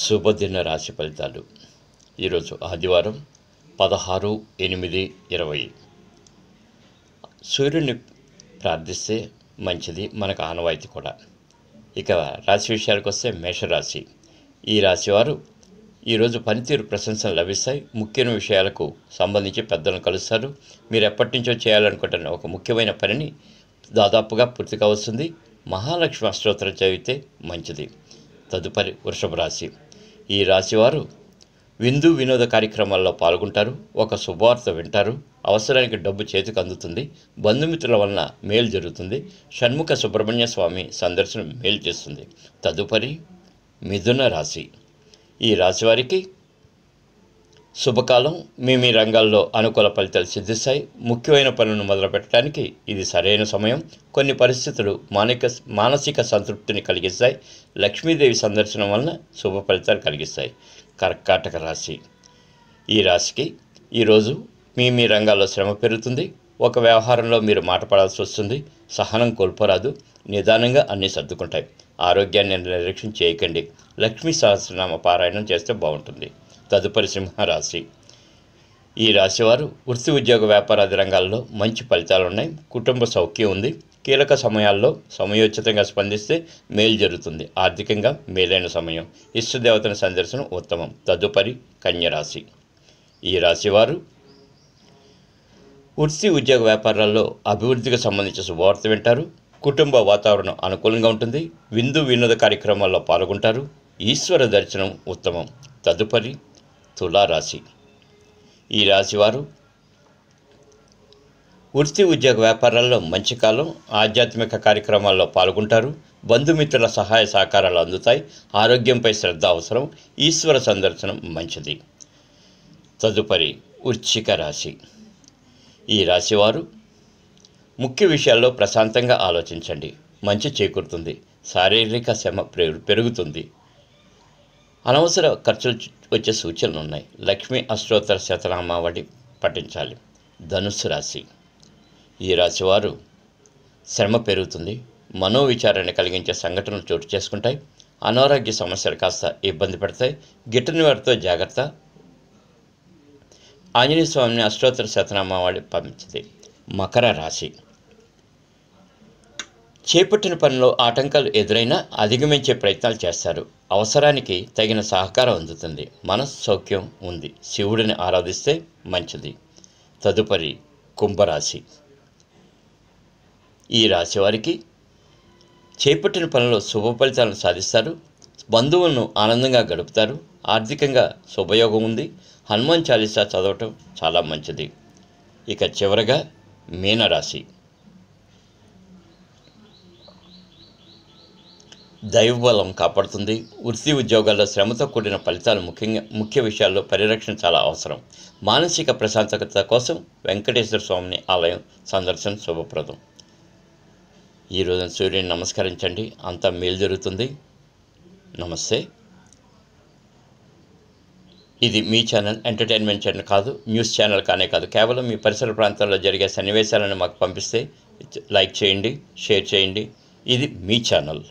శుభదిన రాశి ఫలితాలు ఈరోజు ఆదివారం పదహారు ఎనిమిది ఇరవై సూర్యుని ప్రార్థిస్తే మంచిది మనకు ఆనవాయితీ కూడా ఇక రాశి విషయాలకు వస్తే మేషరాశి ఈ రాశివారు ఈరోజు పనితీరు ప్రశంసలు లభిస్తాయి ముఖ్యమైన విషయాలకు సంబంధించి పెద్దలను కలుస్తారు మీరు ఎప్పటి నుంచో చేయాలనుకుంటున్న ఒక ముఖ్యమైన పనిని దాదాపుగా పూర్తి కావస్తుంది మహాలక్ష్మి అష్టోత్తరం చదివితే మంచిది తదుపరి వృషభ రాశి ఈ రాశివారు విందు వినోద కార్యక్రమాల్లో పాల్గొంటారు ఒక శుభవార్త వింటారు అవసరానికి డబ్బు చేతికి అందుతుంది బంధుమిత్రుల వలన మేలు జరుగుతుంది షణ్ముఖ సుబ్రహ్మణ్య స్వామి సందర్శనం మేలు చేస్తుంది తదుపరి మిథున రాశి ఈ రాశివారికి శుభకాలం మీ మీ రంగాల్లో అనుకూల ఫలితాలు సిద్ధిస్తాయి ముఖ్యమైన పనులను మొదలుపెట్టడానికి ఇది సరైన సమయం కొన్ని పరిస్థితులు మానిక మానసిక సంతృప్తిని కలిగిస్తాయి లక్ష్మీదేవి సందర్శనం వలన శుభ ఫలితాలు కలిగిస్తాయి కర్కాటక రాశి ఈ రాశికి ఈరోజు మీ మీ రంగాల్లో శ్రమ పెరుగుతుంది ఒక వ్యవహారంలో మీరు మాట పడాల్సి వస్తుంది సహనం కోల్పోరాదు నిదానంగా అన్నీ సర్దుకుంటాయి ఆరోగ్యాన్ని నిర్లక్ష్యం చేయకండి లక్ష్మీ సహస్రనామ పారాయణం చేస్తే బాగుంటుంది తదుపరి సింహరాశి ఈ రాశివారు వృత్తి ఉద్యోగ వ్యాపారాది రంగాల్లో మంచి ఫలితాలు ఉన్నాయి కుటుంబ సౌఖ్యం ఉంది కీలక సమయాల్లో సమయోచితంగా స్పందిస్తే మేలు జరుగుతుంది ఆర్థికంగా మేలైన సమయం ఇష్టదేవతను సందర్శనం ఉత్తమం తదుపరి కన్యరాశి ఈ రాశివారు వృత్తి ఉద్యోగ వ్యాపారాల్లో అభివృద్ధికి సంబంధించిన శుభవార్త వింటారు కుటుంబ వాతావరణం అనుకూలంగా ఉంటుంది విందు వినోద కార్యక్రమాల్లో పాల్గొంటారు ఈశ్వర దర్శనం ఉత్తమం తదుపరి తులారాశి ఈ రాశివారు వృత్తి ఉద్యోగ వ్యాపారాల్లో మంచి కాలం ఆధ్యాత్మిక కార్యక్రమాల్లో పాల్గొంటారు బంధుమిత్రుల సహాయ సహకారాలు అందుతాయి ఆరోగ్యంపై శ్రద్ధ అవసరం ఈశ్వర సందర్శనం మంచిది తదుపరి వృచ్చిక రాశి ఈ రాశివారు ముఖ్య విషయాల్లో ప్రశాంతంగా ఆలోచించండి మంచి చేకూరుతుంది శారీరక శ్రమ పెరుగుతుంది అనవసర ఖర్చులు వచ్చే సూచనలు ఉన్నాయి లక్ష్మీ అష్టోత్తర శతనామావళి పఠించాలి ధనుస్సు రాశి ఈ రాశివారు శ్రమ పెరుగుతుంది మనోవిచారణ కలిగించే సంఘటనలు చోటు చేసుకుంటాయి అనారోగ్య సమస్యలు కాస్త ఇబ్బంది పెడతాయి గిట్టని వారితో జాగ్రత్త ఆంజనేయ స్వామిని అష్టోత్తర శతనామావళి పంపించింది మకర రాశి చేపట్టిన పనిలో ఆటంకాలు ఎదురైనా అధిగమించే ప్రయత్నాలు చేస్తారు అవసరానికి తగిన సహకారం అందుతుంది మనస్సు సౌఖ్యం ఉంది శివుడిని ఆరాధిస్తే మంచిది తదుపరి కుంభరాశి ఈ రాశి వారికి చేపట్టిన పనిలో శుభ ఫలితాలను సాధిస్తారు బంధువులను ఆనందంగా గడుపుతారు ఆర్థికంగా శుభయోగం ఉంది హనుమాన్ చాలీసా చదవటం చాలా మంచిది ఇక చివరగా మీనరాశి దైవబలం కాపాడుతుంది వృత్తి ఉద్యోగాల్లో శ్రమతో కూడిన ఫలితాలు ముఖ్యంగా ముఖ్య విషయాల్లో పరిరక్షణ చాలా అవసరం మానసిక ప్రశాంతత కోసం వెంకటేశ్వర స్వామిని ఆలయం సందర్శన శుభప్రదం ఈరోజు సూర్యుని నమస్కరించండి అంతా మేలు జరుగుతుంది నమస్తే ఇది మీ ఛానల్ ఎంటర్టైన్మెంట్ ఛానల్ కాదు న్యూస్ ఛానల్ కానే కాదు కేవలం మీ పరిసర ప్రాంతాల్లో జరిగే సన్నివేశాలను మాకు పంపిస్తే లైక్ చేయండి షేర్ చేయండి ఇది మీ ఛానల్